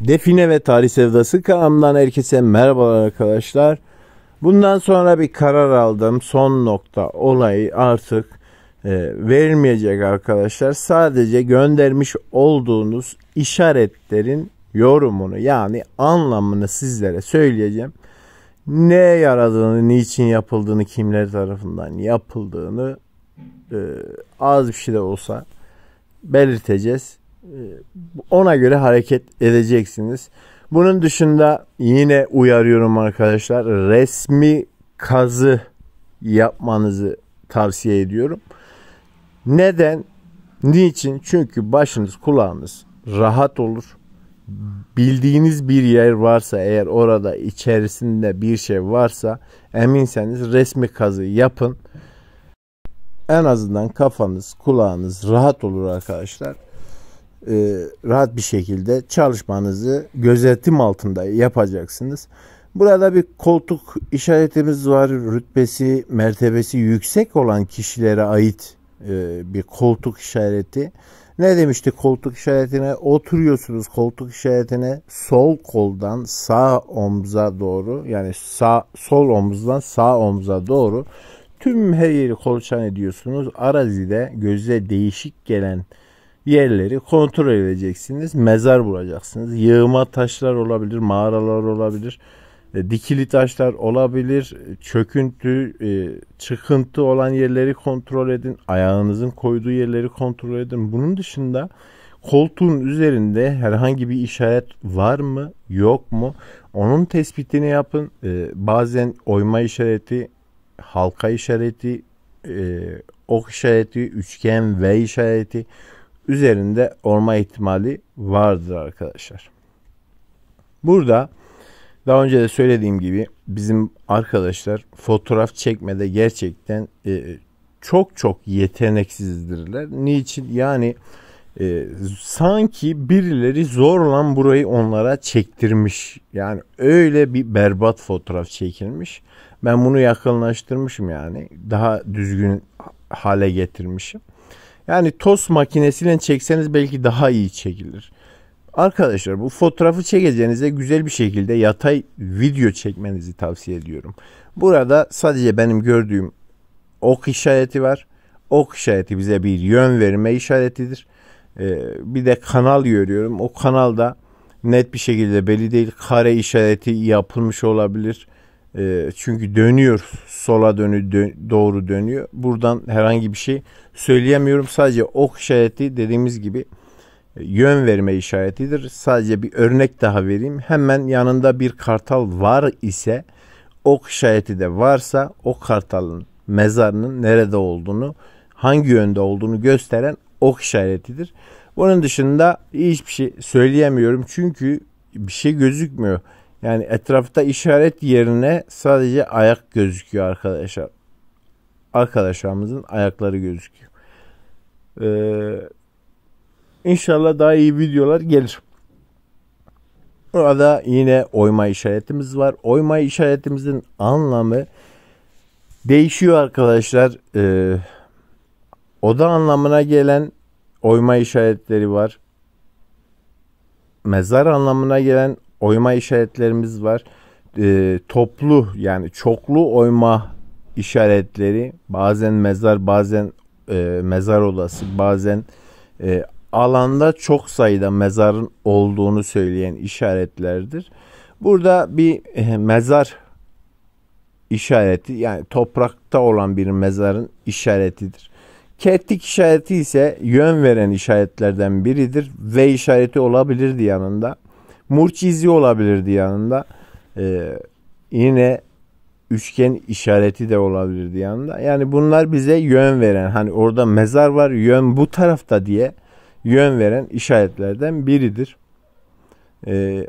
Define ve Tarih Sevdası kanalımdan herkese merhabalar arkadaşlar. Bundan sonra bir karar aldım. Son nokta olayı artık e, verilmeyecek arkadaşlar. Sadece göndermiş olduğunuz işaretlerin yorumunu yani anlamını sizlere söyleyeceğim. Ne yaradığını, niçin yapıldığını, kimler tarafından yapıldığını e, az bir şey de olsa belirteceğiz ona göre hareket edeceksiniz. Bunun dışında yine uyarıyorum arkadaşlar resmi kazı yapmanızı tavsiye ediyorum. Neden? Niçin? Çünkü başınız kulağınız rahat olur. Bildiğiniz bir yer varsa eğer orada içerisinde bir şey varsa eminseniz resmi kazı yapın. En azından kafanız kulağınız rahat olur arkadaşlar e, rahat bir şekilde çalışmanızı gözetim altında yapacaksınız. Burada bir koltuk işaretimiz var. Rütbesi, mertebesi yüksek olan kişilere ait e, bir koltuk işareti. Ne demişti koltuk işaretine? Oturuyorsunuz koltuk işaretine sol koldan sağ omza doğru yani sağ sol omuzdan sağ omza doğru tüm her yeri kolçan ediyorsunuz. Arazide göze değişik gelen yerleri kontrol edeceksiniz. Mezar bulacaksınız. Yığma taşlar olabilir, mağaralar olabilir. E, dikili taşlar olabilir. Çöküntü, e, çıkıntı olan yerleri kontrol edin. Ayağınızın koyduğu yerleri kontrol edin. Bunun dışında koltuğun üzerinde herhangi bir işaret var mı, yok mu? Onun tespitini yapın. E, bazen oyma işareti, halka işareti, ok işareti, üçgen V işareti üzerinde olma ihtimali vardır arkadaşlar. Burada daha önce de söylediğim gibi bizim arkadaşlar fotoğraf çekmede gerçekten e, e, çok çok yeteneksizdirler. Niçin? Yani e, sanki birileri zorla burayı onlara çektirmiş. Yani öyle bir berbat fotoğraf çekilmiş. Ben bunu yakınlaştırmışım yani. Daha düzgün hale getirmişim. Yani toz makinesiyle çekseniz belki daha iyi çekilir. Arkadaşlar bu fotoğrafı çekeceğinize güzel bir şekilde yatay video çekmenizi tavsiye ediyorum. Burada sadece benim gördüğüm ok işareti var. Ok işareti bize bir yön verme işaretidir. Ee, bir de kanal görüyorum. O kanalda net bir şekilde belli değil. Kare işareti yapılmış olabilir. E, çünkü dönüyor sola dönü dö- doğru dönüyor. Buradan herhangi bir şey söyleyemiyorum. Sadece ok işareti dediğimiz gibi e, yön verme işaretidir. Sadece bir örnek daha vereyim. Hemen yanında bir kartal var ise ok işareti de varsa o kartalın mezarının nerede olduğunu hangi yönde olduğunu gösteren ok işaretidir. Bunun dışında hiçbir şey söyleyemiyorum çünkü bir şey gözükmüyor. Yani etrafta işaret yerine sadece ayak gözüküyor arkadaşlar. Arkadaşlarımızın ayakları gözüküyor. Ee, inşallah daha iyi videolar gelir. Burada yine oyma işaretimiz var. Oyma işaretimizin anlamı değişiyor arkadaşlar. Ee, oda anlamına gelen oyma işaretleri var. Mezar anlamına gelen oyma işaretlerimiz var. E, toplu yani çoklu oyma işaretleri bazen mezar bazen e, mezar olası bazen e, alanda çok sayıda mezarın olduğunu söyleyen işaretlerdir. Burada bir e, mezar işareti yani toprakta olan bir mezarın işaretidir. Ketlik işareti ise yön veren işaretlerden biridir. V işareti olabilirdi yanında. Murçizi olabilirdi yanında. Ee, yine üçgen işareti de olabilirdi yanında. Yani bunlar bize yön veren hani orada mezar var yön bu tarafta diye yön veren işaretlerden biridir. Ee,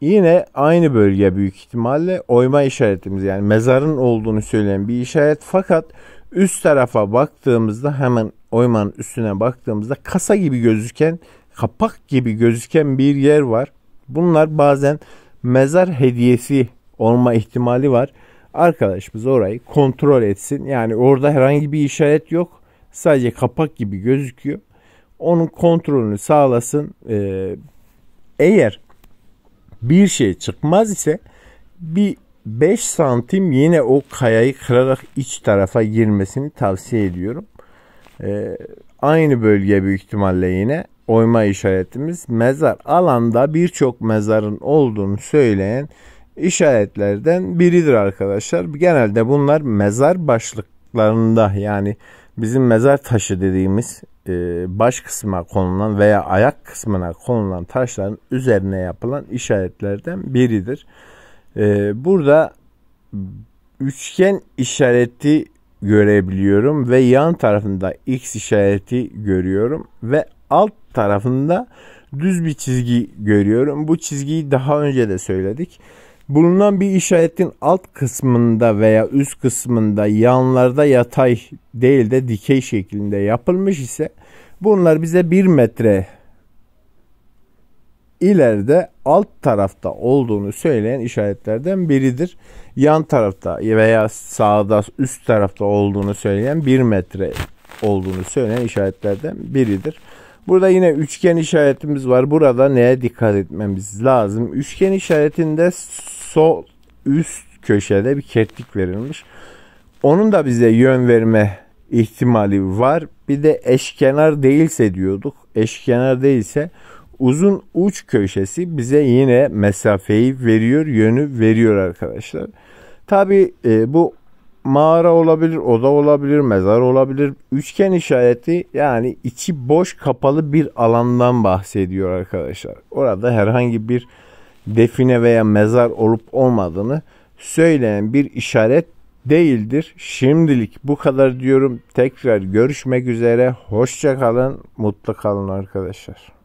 yine aynı bölge büyük ihtimalle oyma işaretimiz yani mezarın olduğunu söyleyen bir işaret fakat üst tarafa baktığımızda hemen oymanın üstüne baktığımızda kasa gibi gözüken kapak gibi gözüken bir yer var. Bunlar bazen mezar hediyesi olma ihtimali var. Arkadaşımız orayı kontrol etsin. Yani orada herhangi bir işaret yok. Sadece kapak gibi gözüküyor. Onun kontrolünü sağlasın. Ee, eğer bir şey çıkmaz ise bir 5 santim yine o kayayı kırarak iç tarafa girmesini tavsiye ediyorum. Ee, aynı bölge büyük ihtimalle yine oyma işaretimiz mezar. Alanda birçok mezarın olduğunu söyleyen işaretlerden biridir arkadaşlar. Genelde bunlar mezar başlıklarında yani bizim mezar taşı dediğimiz e, baş kısmına konulan veya ayak kısmına konulan taşların üzerine yapılan işaretlerden biridir. E, burada üçgen işareti görebiliyorum ve yan tarafında X işareti görüyorum ve alt tarafında düz bir çizgi görüyorum. Bu çizgiyi daha önce de söyledik. Bulunan bir işaretin alt kısmında veya üst kısmında yanlarda yatay değil de dikey şeklinde yapılmış ise bunlar bize bir metre ileride alt tarafta olduğunu söyleyen işaretlerden biridir. Yan tarafta veya sağda üst tarafta olduğunu söyleyen bir metre olduğunu söyleyen işaretlerden biridir. Burada yine üçgen işaretimiz var. Burada neye dikkat etmemiz lazım? Üçgen işaretinde sol üst köşede bir keklik verilmiş. Onun da bize yön verme ihtimali var. Bir de eşkenar değilse diyorduk. Eşkenar değilse uzun uç köşesi bize yine mesafeyi veriyor, yönü veriyor arkadaşlar. Tabi e, bu mağara olabilir, oda olabilir, mezar olabilir. Üçgen işareti yani içi boş kapalı bir alandan bahsediyor arkadaşlar. Orada herhangi bir define veya mezar olup olmadığını söyleyen bir işaret değildir. Şimdilik bu kadar diyorum. Tekrar görüşmek üzere. Hoşça kalın, mutlu kalın arkadaşlar.